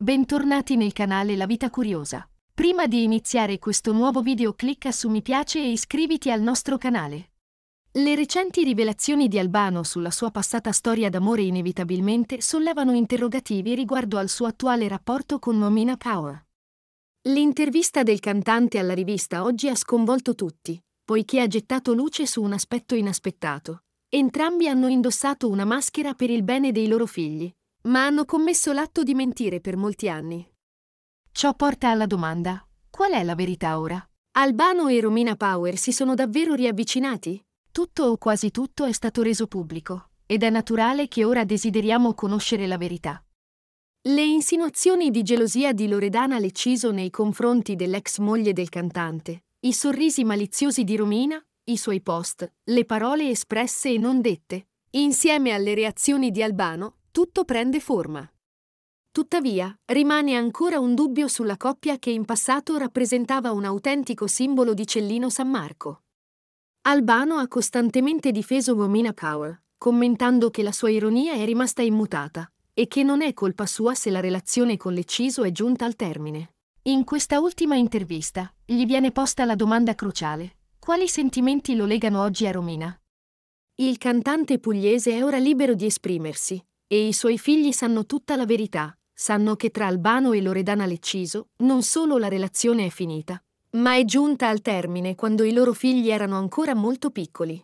Bentornati nel canale La Vita Curiosa. Prima di iniziare questo nuovo video clicca su mi piace e iscriviti al nostro canale. Le recenti rivelazioni di Albano sulla sua passata storia d'amore inevitabilmente sollevano interrogativi riguardo al suo attuale rapporto con Nomina Power. L'intervista del cantante alla rivista oggi ha sconvolto tutti, poiché ha gettato luce su un aspetto inaspettato. Entrambi hanno indossato una maschera per il bene dei loro figli, ma hanno commesso l'atto di mentire per molti anni. Ciò porta alla domanda, qual è la verità ora? Albano e Romina Power si sono davvero riavvicinati? Tutto o quasi tutto è stato reso pubblico, ed è naturale che ora desideriamo conoscere la verità. Le insinuazioni di gelosia di Loredana Lecciso nei confronti dell'ex moglie del cantante, i sorrisi maliziosi di Romina, i suoi post, le parole espresse e non dette, insieme alle reazioni di Albano, tutto prende forma. Tuttavia, rimane ancora un dubbio sulla coppia che in passato rappresentava un autentico simbolo di Cellino San Marco. Albano ha costantemente difeso Romina Power, commentando che la sua ironia è rimasta immutata e che non è colpa sua se la relazione con l'ecciso è giunta al termine. In questa ultima intervista gli viene posta la domanda cruciale: quali sentimenti lo legano oggi a Romina? Il cantante pugliese è ora libero di esprimersi, e i suoi figli sanno tutta la verità, sanno che tra Albano e Loredana Lecciso non solo la relazione è finita, ma è giunta al termine quando i loro figli erano ancora molto piccoli.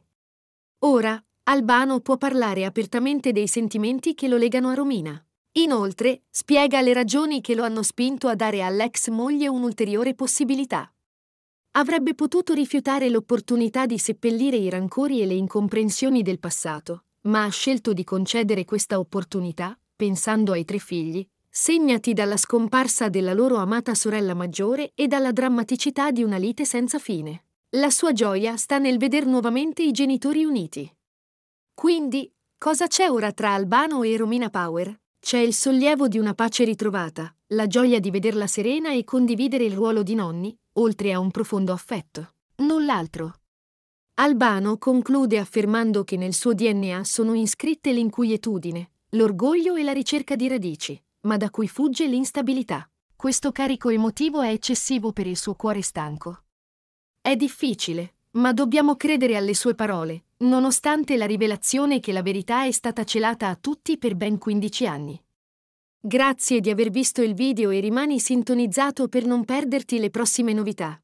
Ora, Albano può parlare apertamente dei sentimenti che lo legano a Romina. Inoltre, spiega le ragioni che lo hanno spinto a dare all'ex moglie un'ulteriore possibilità. Avrebbe potuto rifiutare l'opportunità di seppellire i rancori e le incomprensioni del passato, ma ha scelto di concedere questa opportunità, pensando ai tre figli, segnati dalla scomparsa della loro amata sorella maggiore e dalla drammaticità di una lite senza fine. La sua gioia sta nel veder nuovamente i genitori uniti. Quindi, cosa c'è ora tra Albano e Romina Power? C'è il sollievo di una pace ritrovata, la gioia di vederla serena e condividere il ruolo di nonni, oltre a un profondo affetto. Null'altro. Albano conclude affermando che nel suo DNA sono iscritte l'inquietudine, l'orgoglio e la ricerca di radici, ma da cui fugge l'instabilità. Questo carico emotivo è eccessivo per il suo cuore stanco. È difficile, ma dobbiamo credere alle sue parole, nonostante la rivelazione che la verità è stata celata a tutti per ben 15 anni. Grazie di aver visto il video e rimani sintonizzato per non perderti le prossime novità.